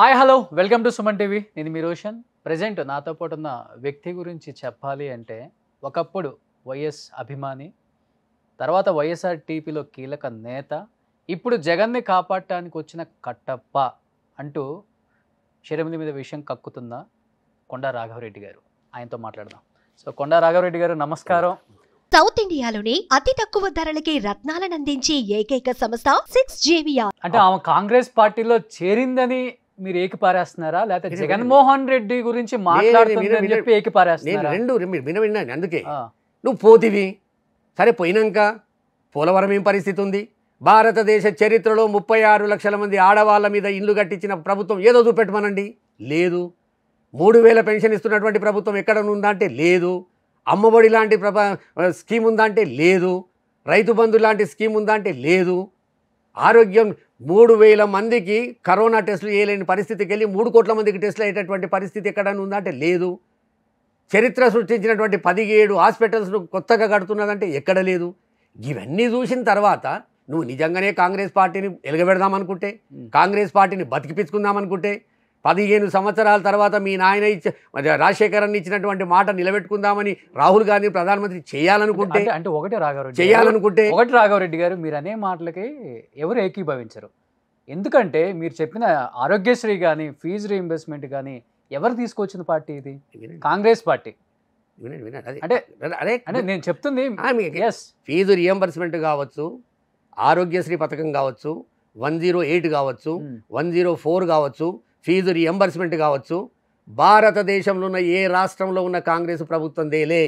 Hi hello welcome to Suman TV నేను మీ Roshan present నాతో పాటు ఉన్న వ్యక్తి గురించి చెప్పాలి అంటే ఒకప్పుడు వైఎస్ అభిమాని తర్వాత వైఎస్ఆర్ టీపీలో కీలక నేత ఇప్పుడు జగన్ని కాపాడటానికి వచ్చిన కట్టప్ప అంటూ షిరమిలి మీద విషయం కక్కుతున్న కొండా రాఘవరెడ్డి గారు ఆయనతో మాట్లాడదాం సో కొండా రాఘవరెడ్డి గారు నమస్కారం సౌత్ ఇండియాలోని అతి తక్కువ ధరలకి రత్నాలను అందించే ఏకైక సంస్థ సిక్స్ జేవియా అంటే ఆమె కాంగ్రెస్ పార్టీలో చేరిందని మీరు ఏకి పారేస్తున్నారా లేకపోతే జగన్మోహన్ రెడ్డి గురించి మాట్లాడుతున్నారు చెప్పి రెండు విన విన్నాను అందుకే నువ్వు పోతివి సరే పోయినాక పోలవరం ఏం పరిస్థితి ఉంది భారతదేశ చరిత్రలో ముప్పై ఆరు లక్షల మంది ఆడవాళ్ళ మీద ఇల్లు కట్టించిన ప్రభుత్వం ఏదో చూపెట్టమనండి లేదు మూడు వేల పెన్షన్ ఇస్తున్నటువంటి ప్రభుత్వం ఎక్కడ అంటే లేదు అమ్మఒడి లాంటి స్కీమ్ ఉందంటే లేదు రైతు బంధు లాంటి స్కీమ్ ఉందా అంటే లేదు ఆరోగ్యం మూడు వేల మందికి కరోనా టెస్టులు వేయలేని పరిస్థితికి వెళ్ళి మూడు కోట్ల మందికి టెస్టులు అయ్యేటటువంటి పరిస్థితి ఎక్కడైనా ఉందంటే లేదు చరిత్ర సృష్టించినటువంటి పదిహేడు హాస్పిటల్స్ను కొత్తగా కడుతున్నదంటే ఎక్కడ లేదు ఇవన్నీ చూసిన తర్వాత నువ్వు నిజంగానే కాంగ్రెస్ పార్టీని ఎలగబెడదామనుకుంటే కాంగ్రెస్ పార్టీని బతికిపించుకుందామనుకుంటే పదిహేను సంవత్సరాల తర్వాత మీ నాయన ఇచ్చ అన్ని ఇచ్చినటువంటి మాట నిలబెట్టుకుందామని రాహుల్ గాంధీ ప్రధానమంత్రి చేయాలనుకుంటే అంటే ఒకటే రాఘవరెడ్డి చేయాలనుకుంటే ఒకటి రాఘవరెడ్డి గారు మీరు అనే మాటలకి ఎవరు ఏకీభవించరు ఎందుకంటే మీరు చెప్పిన ఆరోగ్యశ్రీ కానీ ఫీజు రీఇంబర్స్మెంట్ కానీ ఎవరు తీసుకొచ్చిన పార్టీ ఇది కాంగ్రెస్ పార్టీ అంటే అదే అంటే నేను చెప్తుంది ఫీజు రియంబర్స్మెంట్ కావచ్చు ఆరోగ్యశ్రీ పథకం కావచ్చు వన్ జీరో ఎయిట్ కావచ్చు వన్ జీరో ఫోర్ కావచ్చు ఫీజు రియంబర్స్మెంట్ కావచ్చు భారతదేశంలో ఉన్న ఏ రాష్ట్రంలో ఉన్న కాంగ్రెస్ ప్రభుత్వం దేలే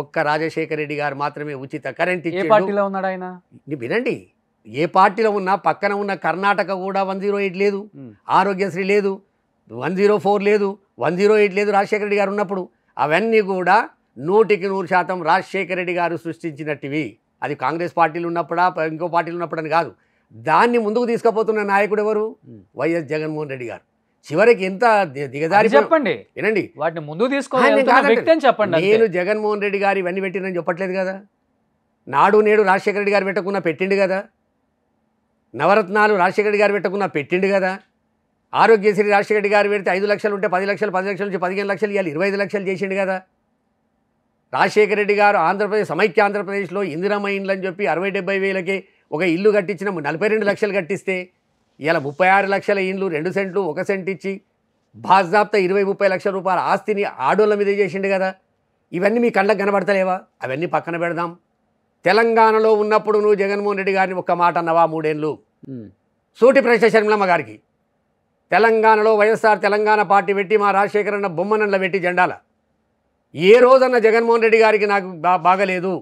ఒక్క రాజశేఖర రెడ్డి గారు మాత్రమే ఉచిత కరెంట్ పార్టీలో ఉన్నాడు ఆయన వినండి ఏ పార్టీలో ఉన్నా పక్కన ఉన్న కర్ణాటక కూడా వన్ జీరో ఎయిట్ లేదు ఆరోగ్యశ్రీ లేదు వన్ జీరో ఫోర్ లేదు వన్ జీరో ఎయిట్ లేదు రాజశేఖర రెడ్డి గారు ఉన్నప్పుడు అవన్నీ కూడా నూటికి నూరు శాతం రాజశేఖర రెడ్డి గారు సృష్టించినట్టివి అది కాంగ్రెస్ పార్టీలు ఉన్నప్పుడా ఇంకో పార్టీలు ఉన్నప్పుడని కాదు దాన్ని ముందుకు తీసుకుపోతున్న నాయకుడు ఎవరు వైఎస్ జగన్మోహన్ రెడ్డి గారు చివరికి ఎంత దిగదారి చెప్పండి వినండి వాటిని ముందు తీసుకోవాలి చెప్పండి నేను జగన్మోహన్ రెడ్డి గారు ఇవన్నీ పెట్టినని చెప్పట్లేదు కదా నాడు నేడు రాజశేఖర రెడ్డి గారు పెట్టకుండా పెట్టిండు కదా నవరత్నాలు రాజశేఖర రెడ్డి గారు పెట్టకుండా పెట్టిండు కదా ఆరోగ్యశ్రీ రాజశేఖర రెడ్డి గారు పెడితే ఐదు లక్షలు ఉంటే పది లక్షలు పది లక్షల నుంచి పదిహేను లక్షలు ఇవ్వాలి ఇరవై లక్షలు చేసిండు కదా రాజశేఖర రెడ్డి గారు ఆంధ్రప్రదేశ్ సమైక్య ఆంధ్రప్రదేశ్లో ఇందిరామ ఇండ్లు అని చెప్పి అరవై డెబ్బై వేలకే ఒక ఇల్లు కట్టించిన నలభై రెండు లక్షలు కట్టిస్తే ఇలా ముప్పై ఆరు లక్షల ఇండ్లు రెండు సెంట్లు ఒక సెంట్ ఇచ్చి బాజాబ్తా ఇరవై ముప్పై లక్షల రూపాయల ఆస్తిని ఆడోళ్ళ మీద చేసిండు కదా ఇవన్నీ మీ కళ్ళకు కనబడతలేవా అవన్నీ పక్కన పెడదాం తెలంగాణలో ఉన్నప్పుడు నువ్వు జగన్మోహన్ రెడ్డి గారిని ఒక్క మాట అన్నవా మూడేళ్ళు సూటి ప్రశ్న శర్మలమ్మ గారికి తెలంగాణలో వైఎస్ఆర్ తెలంగాణ పార్టీ పెట్టి మా రాజశేఖర్ అన్న బొమ్మనండ్ల పెట్టి జెండాల ఏ రోజన్న జగన్మోహన్ రెడ్డి గారికి నాకు బాగలేదు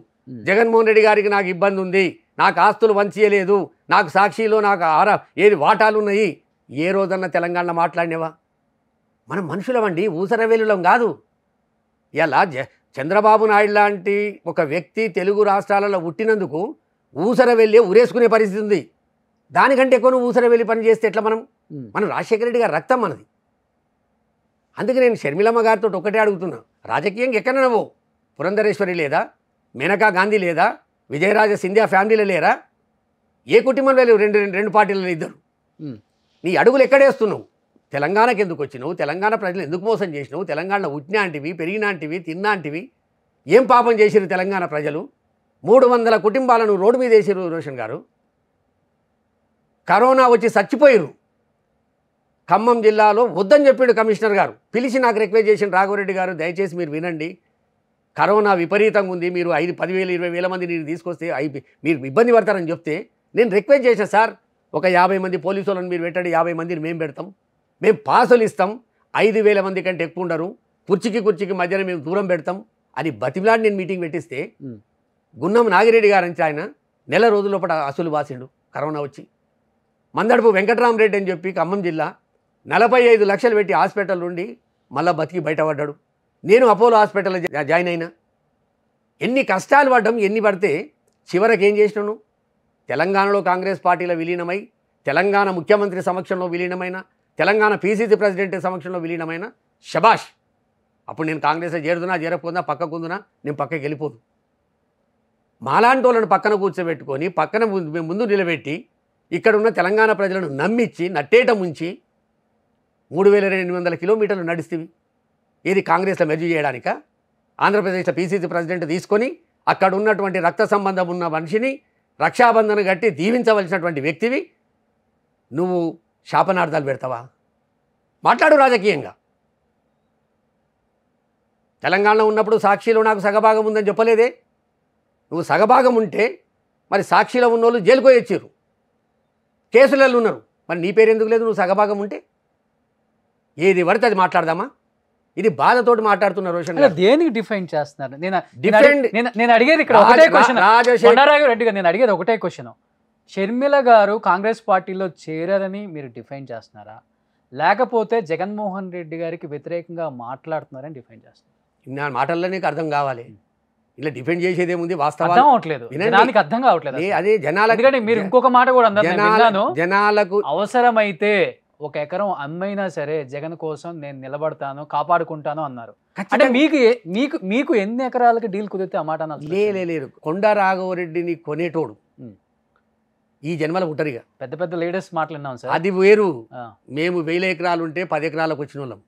జగన్మోహన్ రెడ్డి గారికి నాకు ఇబ్బంది ఉంది నాకు ఆస్తులు వంచేయలేదు నాకు సాక్షిలో నాకు ఆరా ఏది వాటాలు ఉన్నాయి ఏ రోజన్నా తెలంగాణ మాట్లాడినవా మనం మనుషులమండి ఊసరవేలులం కాదు ఇలా చంద్రబాబు నాయుడు లాంటి ఒక వ్యక్తి తెలుగు రాష్ట్రాలలో పుట్టినందుకు ఊసర వెళ్ళి ఉరేసుకునే పరిస్థితి ఉంది దానికంటే ఎక్కువ ఊసర వెళ్ళి పని చేస్తే ఎట్లా మనం మనం రాజశేఖర రెడ్డి గారు రక్తం మనది అందుకే నేను షర్మిలమ్మ గారితో ఒకటే అడుగుతున్నా రాజకీయంగా నవ్వు పురంధరేశ్వరి లేదా మేనకా గాంధీ లేదా విజయరాజ సింధ్యా ఫ్యామిలీలో లేరా ఏ కుటుంబం లేవు రెండు రెండు పార్టీలలో ఇద్దరు నీ అడుగులు ఎక్కడేస్తున్నావు తెలంగాణకి ఎందుకు వచ్చినావు తెలంగాణ ప్రజలు ఎందుకు మోసం చేసినావు తెలంగాణలో ఉట్టినాంటివి పెరిగినాంటివి తిన్నాంటివి ఏం పాపం చేసిరు తెలంగాణ ప్రజలు మూడు వందల కుటుంబాలను రోడ్డు మీద వేసిరు రోషన్ గారు కరోనా వచ్చి చచ్చిపోయారు ఖమ్మం జిల్లాలో వద్దని చెప్పాడు కమిషనర్ గారు పిలిచి నాకు రిక్వెస్ట్ చేసిన రాఘవరెడ్డి గారు దయచేసి మీరు వినండి కరోనా విపరీతంగా ఉంది మీరు ఐదు పదివేలు ఇరవై వేల మంది నేను తీసుకొస్తే అయి మీరు ఇబ్బంది పడతారని చెప్తే నేను రిక్వెస్ట్ చేశాను సార్ ఒక యాభై మంది పోలీసు వాళ్ళని మీరు పెట్టండి యాభై మందిని మేము పెడతాం మేము పాసులు ఇస్తాం ఐదు వేల మంది కంటే ఎక్కువ ఉండరు కుర్చీకి కుర్చీకి మధ్యన మేము దూరం పెడతాం అని బతిమిలాడి నేను మీటింగ్ పెట్టిస్తే గున్నం నాగిరెడ్డి గారు నుంచి ఆయన నెల రోజుల లోపల అసలు వాసిండు కరోనా వచ్చి మందడుపు వెంకటరామరెడ్డి అని చెప్పి ఖమ్మం జిల్లా నలభై ఐదు లక్షలు పెట్టి హాస్పిటల్ నుండి మళ్ళీ బతికి బయటపడ్డాడు నేను అపోలో హాస్పిటల్లో జాయిన్ అయినా ఎన్ని కష్టాలు పడ్డం ఎన్ని పడితే చివరికి ఏం చేసినాను తెలంగాణలో కాంగ్రెస్ పార్టీలో విలీనమై తెలంగాణ ముఖ్యమంత్రి సమక్షంలో విలీనమైన తెలంగాణ పీసీసీ ప్రెసిడెంట్ సమక్షంలో విలీనమైన షబాష్ అప్పుడు నేను కాంగ్రెస్లో చేరుదునా చేరకపోందా పక్కకుందునా నేను పక్కకి వెళ్ళిపోదు మాలాంటి వాళ్ళని పక్కన కూర్చోబెట్టుకొని పక్కన ముందు నిలబెట్టి ఇక్కడ ఉన్న తెలంగాణ ప్రజలను నమ్మించి నట్టేట ముంచి మూడు వేల రెండు వందల కిలోమీటర్లు నడిస్తేవి ఇది కాంగ్రెస్లో మెర్జీ చేయడానిక ఆంధ్రప్రదేశ్లో పీసీసీ ప్రెసిడెంట్ తీసుకొని అక్కడ ఉన్నటువంటి రక్త సంబంధం ఉన్న మనిషిని రక్షాబంధన కట్టి దీవించవలసినటువంటి వ్యక్తివి నువ్వు శాపనార్థాలు పెడతావా మాట్లాడు రాజకీయంగా తెలంగాణలో ఉన్నప్పుడు సాక్షిలో నాకు సగభాగం ఉందని చెప్పలేదే నువ్వు సగభాగం ఉంటే మరి సాక్షిలో ఉన్నోళ్ళు జైలుకు వచ్చారు కేసులలో ఉన్నారు మరి నీ పేరు ఎందుకు లేదు నువ్వు సగభాగం ఉంటే ఏది పడితే అది మాట్లాడదామా ఇది బాధతోటి మాట్లాడుతున్న రోషన్ దేనికి డిఫైన్ చేస్తున్నారు నేను నేను అడిగేది ఇక్కడ ఒకటే క్వశ్చన్ రెడ్డి గారు నేను అడిగేది ఒకటే క్వశ్చన్ షర్మిల గారు కాంగ్రెస్ పార్టీలో చేరారని మీరు డిఫైన్ చేస్తున్నారా లేకపోతే జగన్మోహన్ రెడ్డి గారికి వ్యతిరేకంగా మాట్లాడుతున్నారని డిఫైన్ చేస్తున్నారు మాటల్లో నీకు అర్థం కావాలి ఇలా డిఫెండ్ చేసేది ఏముంది వాస్తవం అవట్లేదు అర్థం కావట్లేదు అదే జనాలకు మీరు ఇంకొక మాట కూడా జనాలకు అవసరమైతే ఒక ఎకరం అమ్మైనా సరే జగన్ కోసం నేను నిలబడతాను కాపాడుకుంటాను అన్నారు అంటే మీకు మీకు మీకు ఎన్ని ఎకరాలకి డీల్ కుదిరితే ఆ మాట లేరు కొండ రాఘవరెడ్డిని కొనేటోడు ఈ జన్మలకు ఉంటారుగా పెద్ద పెద్ద లీడర్స్ మాట్లాడినాం సార్ అది వేరు మేము వేల ఎకరాలు ఉంటే పది ఎకరాలకు వచ్చిన వాళ్ళం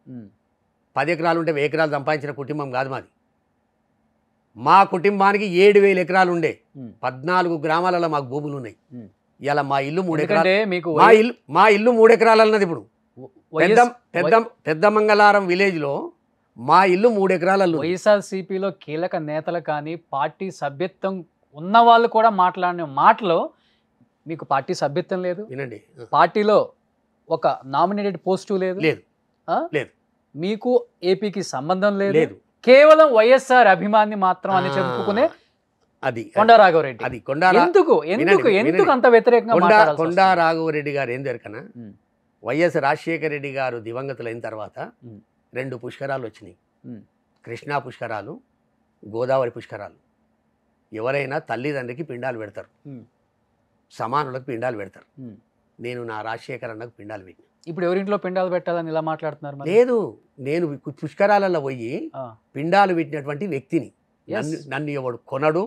పది ఎకరాలు ఉంటే వెయ్యి ఎకరాలు సంపాదించిన కుటుంబం కాదు మాది మా కుటుంబానికి ఏడు వేల ఎకరాలు ఉండే పద్నాలుగు గ్రామాలలో మాకు భూములు ఉన్నాయి ఇలా మా ఇల్లు మూడు ఎకరాలు మీకు మా ఇల్లు మా ఇల్లు మూడు ఎకరాలు అన్నది ఇప్పుడు పెద్ద పెద్ద పెద్ద మంగళారం విలేజ్లో మా ఇల్లు మూడు ఎకరాలలో వైఎస్ఆర్సీపీలో కీలక నేతలు కానీ పార్టీ సభ్యత్వం ఉన్న వాళ్ళు కూడా మాట్లాడిన మాటలో మీకు పార్టీ సభ్యత్వం లేదు వినండి పార్టీలో ఒక నామినేటెడ్ పోస్టు లేదు లేదు లేదు మీకు ఏపీకి సంబంధం లేదు కేవలం వైఎస్ఆర్ అభిమాని మాత్రం అని చెప్పుకునే అది కొండా రాఘవరెడ్డి అది కొండా ఎందుకు ఎందుకు ఎందుకు అంత వ్యతిరేకంగా కొండా రాఘవరెడ్డి గారు ఏం దొరకనా వైఎస్ రాజశేఖర రెడ్డి గారు దివంగతులైన తర్వాత రెండు పుష్కరాలు వచ్చినాయి కృష్ణా పుష్కరాలు గోదావరి పుష్కరాలు ఎవరైనా తల్లిదండ్రికి పిండాలు పెడతారు సమానులకు పిండాలు పెడతారు నేను నా రాజశేఖర్ అన్నకు పిండాలు పెట్టిన ఇప్పుడు ఎవరింట్లో పిండాలు పెట్టాలని ఇలా మాట్లాడుతున్నారు లేదు నేను పుష్కరాలలో పోయి పిండాలు పెట్టినటువంటి వ్యక్తిని నన్ను ఎవడు కొనడు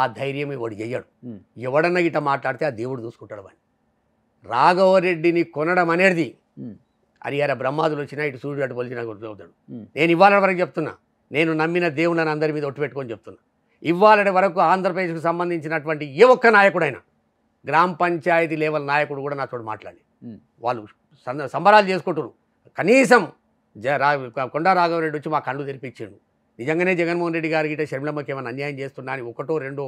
ఆ ధైర్యం ఇవాడు చెయ్యడు hmm. ఎవడన్నా ఇట మాట్లాడితే ఆ దేవుడు చూసుకుంటాడు వాడిని రాఘవరెడ్డిని కొనడం అనేది హరిహర hmm. బ్రహ్మాదులు వచ్చినా ఇటు సూర్యుడు అటు పొలిచినా అవుతాడు hmm. నేను ఇవ్వాలని వరకు చెప్తున్నా నేను నమ్మిన దేవుడు అందరి మీద ఒట్టు పెట్టుకొని చెప్తున్నా ఇవ్వాలని వరకు ఆంధ్రప్రదేశ్కు సంబంధించినటువంటి ఏ ఒక్క నాయకుడైనా గ్రామ పంచాయతీ లెవెల్ నాయకుడు కూడా నాతో మాట్లాడి వాళ్ళు సంబరాలు చేసుకుంటారు కనీసం జ రా కొండ రాఘవరెడ్డి వచ్చి మా కళ్ళు తెరిపించాడు నిజంగానే జగన్మోహన్ రెడ్డి గారి గిట్ట షర్మిలమ్మకి ఏమైనా అన్యాయం చేస్తున్నా అని ఒకటో రెండో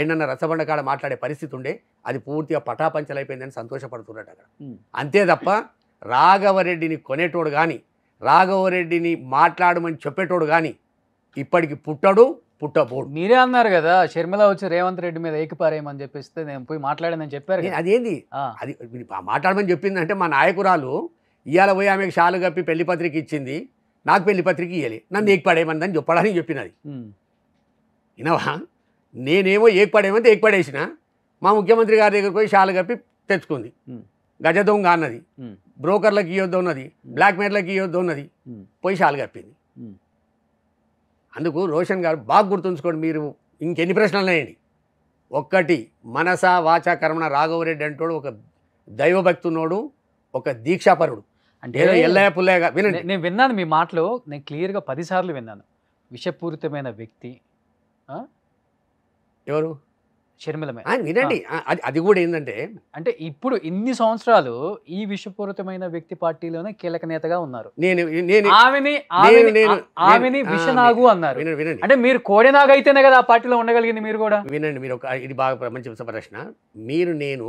ఏంటన్న రసబండ కాడ మాట్లాడే పరిస్థితి ఉండే అది పూర్తిగా పటాపంచలైపోయిందని సంతోషపడుతున్నాడు అక్కడ అంతే తప్ప రాఘవరెడ్డిని కొనేటోడు కానీ రాఘవరెడ్డిని మాట్లాడమని చెప్పేటోడు కానీ ఇప్పటికి పుట్టడు పుట్టబోడు మీరే అన్నారు కదా షర్మిల వచ్చి రేవంత్ రెడ్డి మీద ఏకిపారేయమని చెప్పిస్తే నేను పోయి మాట్లాడానని చెప్పారు అదేంది అది మాట్లాడమని చెప్పిందంటే మా నాయకురాలు ఇవాళ పోయి ఆమెకు షాలు కప్పి పెళ్లి పత్రిక ఇచ్చింది నాకు పెళ్లి పత్రిక ఇవ్వాలి నన్ను ఏకపాడేయమందని చెప్పడానికి చెప్పినది వినవా నేనేమో ఏకపాడేయమంటే ఏకపాడేసిన మా ముఖ్యమంత్రి గారి దగ్గరికి పోయి షాలు కప్పి తెచ్చుకుంది గజ దొంగ అన్నది బ్రోకర్లకు ఇవ్వద్దు ఉన్నది బ్లాక్మెయిల్కి ఇవ్వద్దు ఉన్నది పోయి షాలు కప్పింది అందుకు రోషన్ గారు బాగా గుర్తుంచుకోండి మీరు ఇంకెన్ని ప్రశ్నలు వేయండి ఒక్కటి మనస వాచ కర్మణ రాఘవరెడ్డి అంటోడు ఒక దైవభక్తున్నోడు ఒక దీక్షాపరుడు అంటే ఏదో నేను విన్నాను మీ మాటలు నేను క్లియర్గా పదిసార్లు విన్నాను విషపూరితమైన వ్యక్తి ఎవరు షర్మిల వినండి అది అది కూడా ఏంటంటే అంటే ఇప్పుడు ఇన్ని సంవత్సరాలు ఈ విషపూరితమైన వ్యక్తి పార్టీలోనే కీలక నేతగా ఉన్నారు నేను నేను ఆమెని ఆమెని విషనాగు అన్నారు వినండి అంటే మీరు కోడెనాగు అయితేనే కదా ఆ పార్టీలో ఉండగలిగింది మీరు కూడా వినండి మీరు ఒక ఇది బాగా మంచి ప్రశ్న మీరు నేను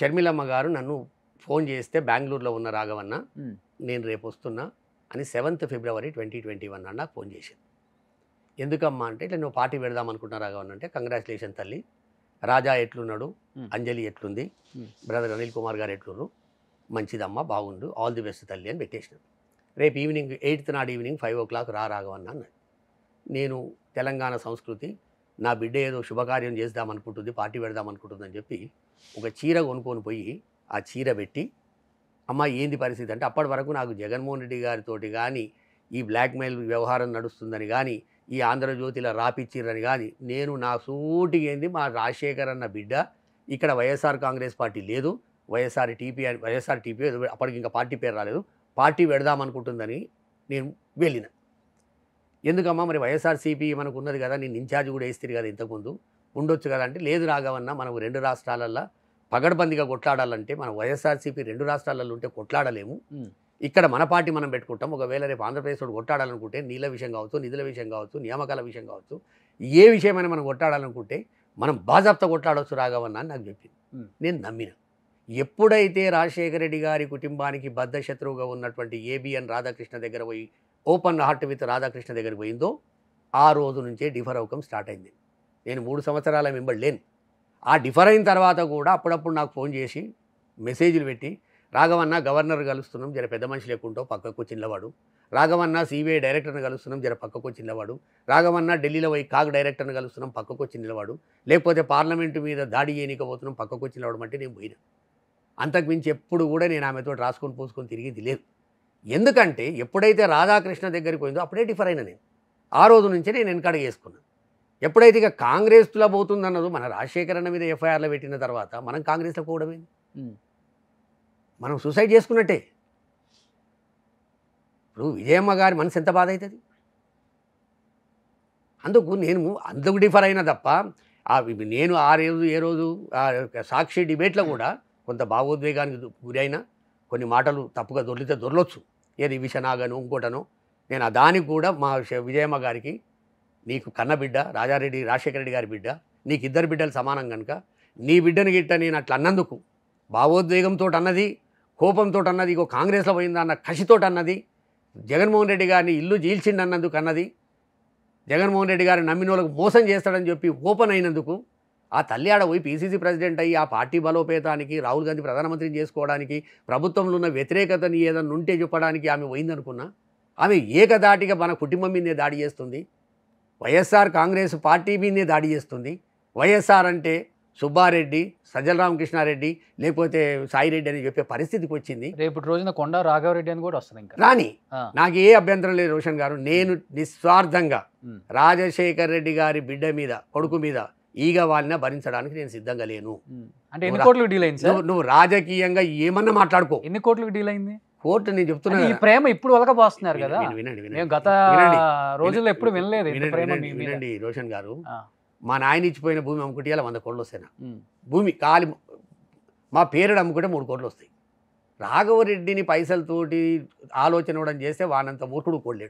షర్మిలమ్మ గారు నన్ను ఫోన్ చేస్తే బెంగళూరులో ఉన్న రాఘవన్న నేను రేపు వస్తున్నా అని seventh February twenty twenty one అని నాకు ఫోన్ చేసింది ఎందుకమ్మా అంటే ఇట్లా నువ్వు పార్టీ పెడదాం అనుకుంటున్నా రాఘవన్న అంటే కంగ్రాచులేషన్ తల్లి రాజా ఎట్లున్నాడు అంజలి ఎట్లుంది బ్రదర్ అనిల్ కుమార్ గారు ఎట్లున్నారు మంచిదమ్మా బాగుండు ఆల్ ది బెస్ట్ తల్లి అని పెట్టేసిన రేపు ఈవినింగ్ ఎయిత్ నాడు ఈవినింగ్ ఫైవ్ ఓ క్లాక్ రా రాఘవన్న అన్నాడు నేను తెలంగాణ సంస్కృతి నా బిడ్డ ఏదో శుభకార్యం చేద్దాం అనుకుంటుంది పార్టీ పెడదాం చెప్పి ఒక చీర కొనుక్కొని పోయి ఆ చీర పెట్టి అమ్మ ఏంది పరిస్థితి అంటే అప్పటి వరకు నాకు జగన్మోహన్ రెడ్డి గారితోటి కానీ ఈ బ్లాక్మెయిల్ వ్యవహారం నడుస్తుందని కానీ ఈ ఆంధ్రజ్యోతిలో రాపిచ్చిర్రని కానీ నేను నా సూటి ఏంది మా రాజశేఖర్ అన్న బిడ్డ ఇక్కడ వైఎస్ఆర్ కాంగ్రెస్ పార్టీ లేదు వైఎస్ఆర్ టీపీ వైఎస్ఆర్ టీపీ అప్పటికి ఇంకా పార్టీ పేరు రాలేదు పార్టీ పెడదామనుకుంటుందని నేను వెళ్ళిన ఎందుకమ్మా మరి వైఎస్ఆర్సీపీ మనకు ఉన్నది కదా నేను ఇన్ఛార్జ్ కూడా వేస్తారు కదా ఇంతకుముందు ఉండొచ్చు కదా అంటే లేదు రాఘవన్న మనకు రెండు రాష్ట్రాలల్లో పగడబందిగా కొట్లాడాలంటే మన వైఎస్ఆర్సీపీ రెండు రాష్ట్రాలలో ఉంటే కొట్లాడలేము ఇక్కడ మన పార్టీ మనం పెట్టుకుంటాం ఒకవేళ రేపు ఆంధ్రప్రదేశ్ వాడు కొట్టాడాలనుకుంటే నీళ్ళ విషయం కావచ్చు నిధుల విషయం కావచ్చు నియామకాల విషయం కావచ్చు ఏ విషయమైనా మనం కొట్టాడాలనుకుంటే మనం బాజాప్త కొట్లాడవచ్చు రాఘవన్న అని నాకు చెప్పింది నేను నమ్మిన ఎప్పుడైతే రాజశేఖర రెడ్డి గారి కుటుంబానికి బద్ధశత్రువుగా ఉన్నటువంటి ఏబిఎన్ రాధాకృష్ణ దగ్గర పోయి ఓపెన్ హార్ట్ విత్ రాధాకృష్ణ దగ్గర పోయిందో ఆ రోజు నుంచే డిఫర్ అవకం స్టార్ట్ అయింది నేను మూడు సంవత్సరాల మెంబర్ లేను ఆ డిఫర్ అయిన తర్వాత కూడా అప్పుడప్పుడు నాకు ఫోన్ చేసి మెసేజ్లు పెట్టి రాఘవన్న గవర్నర్ కలుస్తున్నాం జర పెద్ద మనిషి లేకుంటో పక్కకు చిన్నవాడు రాఘవన్న సిబిఐ డైరెక్టర్ని కలుస్తున్నాం జర పక్కకు చిన్నవాడు రాఘవన్న ఢిల్లీలో పోయి కాగ్ డైరెక్టర్ని కలుస్తున్నాం పక్కకు చిన్నవాడు లేకపోతే పార్లమెంటు మీద దాడి చేయనికపోతున్నాం పక్కకు చిన్నవాడు అంటే నేను పోయినా అంతకుమించి ఎప్పుడు కూడా నేను ఆమెతో రాసుకొని పోసుకొని తిరిగి లేదు ఎందుకంటే ఎప్పుడైతే రాధాకృష్ణ దగ్గరికి పోయిందో అప్పుడే డిఫర్ అయినా నేను ఆ రోజు నుంచే నేను వెనకడ చేసుకున్నాను ఎప్పుడైతే ఇక కాంగ్రెస్ క్లబ్ అవుతుందన్నదో మన అన్న మీద ఎఫ్ఐఆర్లో పెట్టిన తర్వాత మనం కాంగ్రెస్లో పోవడమే మనం సూసైడ్ చేసుకున్నట్టే ఇప్పుడు విజయమ్మ గారి మనసు ఎంత బాధ అవుతుంది అందుకు నేను అందుకు డిఫర్ అయినా తప్ప నేను ఆ రోజు ఏ రోజు సాక్షి డిబేట్లో కూడా కొంత భావోద్వేగానికి గురైన కొన్ని మాటలు తప్పుగా దొరికితే దొరలొచ్చు ఏది విషనాగను ఇంకోటనో నేను దానికి కూడా మా విజయమ్మ గారికి నీకు కన్న బిడ్డ రాజారెడ్డి రాజశేఖర రెడ్డి గారి బిడ్డ నీకు ఇద్దరు బిడ్డలు సమానం కనుక నీ బిడ్డను గిట్ట నేను అట్లా అన్నందుకు భావోద్వేగంతో అన్నది కోపంతో అన్నది ఇగో కాంగ్రెస్లో పోయిందా అన్న కసితో అన్నది జగన్మోహన్ రెడ్డి గారిని ఇల్లు జీల్చిండి అన్నందుకు అన్నది జగన్మోహన్ రెడ్డి గారిని నమ్మినోళ్ళకు మోసం చేస్తాడని చెప్పి ఓపెన్ అయినందుకు ఆ తల్లి ఆడ పోయి పీసీసీ ప్రెసిడెంట్ అయ్యి ఆ పార్టీ బలోపేతానికి రాహుల్ గాంధీ ప్రధానమంత్రిని చేసుకోవడానికి ప్రభుత్వంలో ఉన్న వ్యతిరేకతని ఏదన్నా ఉంటే చెప్పడానికి ఆమె పోయిందనుకున్నా ఆమె ఏకదాటిగా మన కుటుంబం మీదే దాడి చేస్తుంది వైఎస్ఆర్ కాంగ్రెస్ పార్టీ మీదే దాడి చేస్తుంది వైఎస్ఆర్ అంటే సుబ్బారెడ్డి సజ్జల రామకృష్ణారెడ్డి లేకపోతే సాయిరెడ్డి అని చెప్పే పరిస్థితికి వచ్చింది రేపు రోజున కొండ రాఘవరెడ్డి అని కూడా వస్తుంది రాని నాకు ఏ అభ్యంతరం లేదు రోషన్ గారు నేను నిస్వార్థంగా రాజశేఖర్ రెడ్డి గారి బిడ్డ మీద కొడుకు మీద ఈగ వాళ్ళని భరించడానికి నేను సిద్ధంగా లేను అంటే ఎన్ని కోట్లకు డీల్ అయింది నువ్వు రాజకీయంగా ఏమన్నా మాట్లాడుకో ఎన్ని కోట్లకు డీల్ అయింది కోర్టు నేను చెప్తున్నా ఈ ప్రేమ ఇప్పుడు పోస్తున్నారు కదా వినండి వినండి గత రోజుల్లో ఎప్పుడు వినలేదు వినండి రోషన్ గారు మా నాయన ఇచ్చిపోయిన భూమి అమ్ముకుంటే వంద కోట్లు వస్తాయి భూమి కాలి మా పేరుడు అమ్ముకుంటే మూడు కోట్లు వస్తాయి రాఘవరెడ్డిని పైసలతోటి ఆలోచన ఇవ్వడం చేస్తే వానంత మూర్ఖుడు కోడలేడు